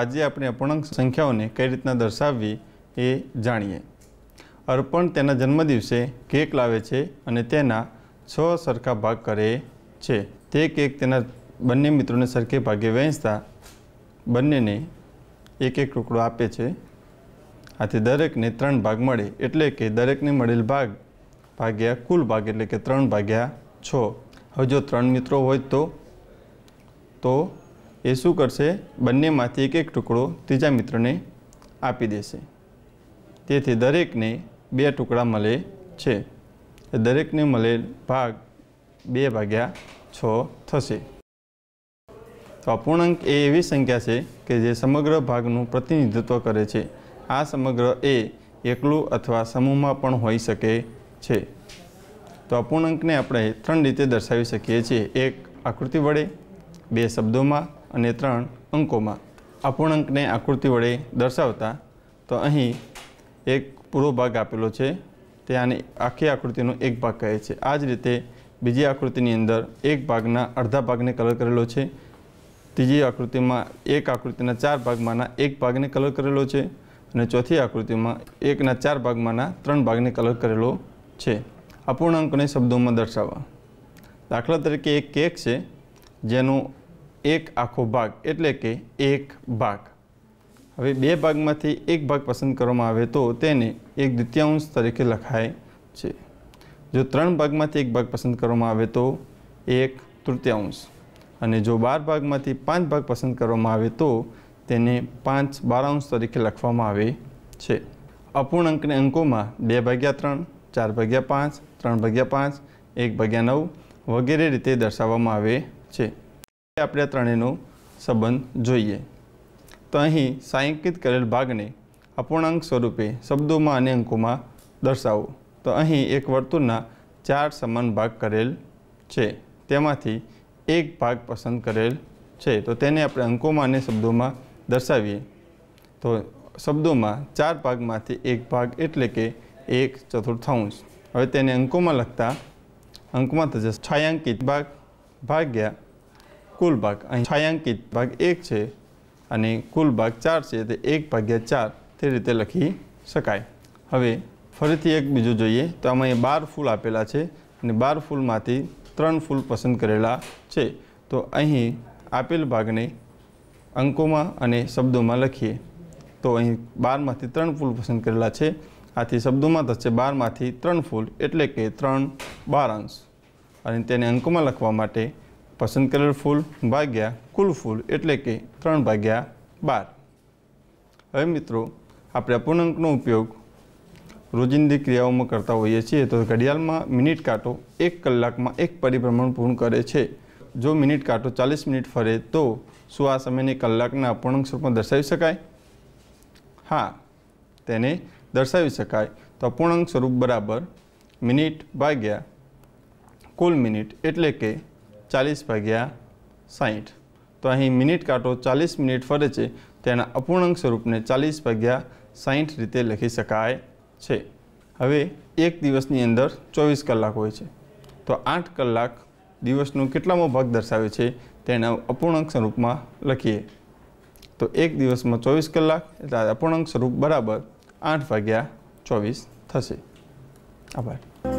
આજે આપણે અપૂર્ણાંક સંખ્યાઓને કઈ રીતના દર્શાવવી એ જાણીએ અર્પણ તેના જન્મદિવસે કેક લાવે છે અને તેના છ સરખા ભાગ કરે છે તે કેક તેના બંને મિત્રોને સરખે ભાગે વહેંચતા બંનેને એક એક ટુકડો આપે છે આથી દરેકને ત્રણ ભાગ મળે એટલે કે દરેકને મળેલ ભાગ ભાગ્યા કુલ ભાગ એટલે કે ત્રણ ભાગ્યા છ હવે જો ત્રણ મિત્રો હોય તો તો એ શું કરશે બંનેમાંથી એક એક ટુકડો ત્રીજા મિત્રને આપી દેશે તેથી દરેકને બે ટુકડા મળે છે દરેકને મળે ભાગ બે ભાગ્યા છ થશે તો અપૂર્ણાંક એ એવી સંખ્યા છે કે જે સમગ્ર ભાગનું પ્રતિનિધિત્વ કરે છે આ સમગ્ર એ એકલું અથવા સમૂહમાં પણ હોઈ શકે છે તો અપૂર્ણાંકને આપણે ત્રણ રીતે દર્શાવી શકીએ છીએ એક આકૃતિ વડે બે શબ્દોમાં અને ત્રણ અંકોમાં અપૂર્ણાંકને આકૃતિ વડે દર્શાવતા તો અહીં એક પૂરો ભાગ આપેલો છે તે આની આખી આકૃતિનો એક ભાગ કહે છે આ જ રીતે બીજી આકૃતિની અંદર એક ભાગના અડધા ભાગને કલર કરેલો છે ત્રીજી આકૃતિમાં એક આકૃતિના ચાર ભાગમાંના એક ભાગને કલર કરેલો છે અને ચોથી આકૃતિમાં એકના ચાર ભાગમાંના ત્રણ ભાગને કલર કરેલો છે અપૂર્ણાંકને શબ્દોમાં દર્શાવવા દાખલા તરીકે એક કેક છે જેનો એક આખો ભાગ એટલે કે એક ભાગ હવે બે ભાગમાંથી એક ભાગ પસંદ કરવામાં આવે તો તેને એક દ્વિતીયાંશ તરીકે લખાય છે જો ત્રણ ભાગમાંથી એક ભાગ પસંદ કરવામાં આવે તો એક તૃતીયાંશ અને જો બાર ભાગમાંથી પાંચ ભાગ પસંદ કરવામાં આવે તો તેને પાંચ બારાંશ તરીકે લખવામાં આવે છે અપૂર્ણાંકને અંકોમાં બે ભાગ્યા ત્રણ ચાર ભાગ્યા પાંચ ત્રણ ભાગ્યા પાંચ એક ભાગ્યા નવ વગેરે રીતે દર્શાવવામાં આવે છે આપણે ત્રણેયનો સંબંધ જોઈએ તો અહીં સાંકિત કરેલ ભાગને અપૂર્ણાંક સ્વરૂપે શબ્દોમાં અને અંકોમાં દર્શાવો તો અહીં એક વર્તુળના ચાર સમાન ભાગ કરેલ છે તેમાંથી એક ભાગ પસંદ કરેલ છે તો તેને આપણે અંકોમાં અને શબ્દોમાં દર્શાવીએ તો શબ્દોમાં ચાર ભાગમાંથી એક ભાગ એટલે કે એક ચતુર્થાંશ હવે તેને અંકોમાં લખતા અંકમાં થશે છાયાંકિત ભાગ ભાગ્યા કુલ ભાગ અહીં છાયાંકિત ભાગ એક છે અને કુલ ભાગ ચાર છે તે એક ભાગ્યા ચાર તે રીતે લખી શકાય હવે ફરીથી એક બીજું જોઈએ તો આમાં એ બાર ફૂલ આપેલા છે અને બાર ફૂલમાંથી ત્રણ ફૂલ પસંદ કરેલા છે તો અહીં આપેલ ભાગને અંકોમાં અને શબ્દોમાં લખીએ તો અહીં બારમાંથી ત્રણ ફૂલ પસંદ કરેલા છે આથી શબ્દોમાં થશે બારમાંથી ત્રણ ફૂલ એટલે કે ત્રણ બાર અંશ અને તેને અંકોમાં લખવા માટે પસંદ કરેલ ફૂલ ભાગ્યા કુલ ફૂલ એટલે કે ત્રણ ભાગ્યા બાર હવે મિત્રો આપણે અપૂર્ણાંકનો ઉપયોગ રોજિંદી ક્રિયાઓમાં કરતા હોઈએ છીએ તો ઘડિયાળમાં મિનિટ કાંટો એક કલાકમાં એક પરિભ્રમણ પૂર્ણ કરે છે જો મિનિટ કાંટો ચાલીસ મિનિટ ફરે તો શું આ સમયને કલાકના અપૂર્ણાંક સ્વરૂપમાં દર્શાવી શકાય હા તેને દર્શાવી શકાય તો અપૂર્ણાંક સ્વરૂપ બરાબર મિનિટ ભાગ્યા કુલ મિનિટ એટલે કે ચાલીસ ભાગ્યા સાઠ તો અહીં મિનિટ કાંટો ચાલીસ મિનિટ ફરે છે તેના અપૂર્ણાંક સ્વરૂપને ચાલીસ ભાગ્યા સાઠ રીતે લખી શકાય છે હવે એક દિવસની અંદર ચોવીસ કલાક હોય છે તો આઠ કલાક દિવસનો કેટલામો ભાગ દર્શાવે છે તેના અપૂર્ણાંક સ્વરૂપમાં લખીએ તો એક દિવસમાં ચોવીસ કલાક એટલે અપૂર્ણાંક સ્વરૂપ બરાબર આઠ ભાગ્યા ચોવીસ થશે આભાર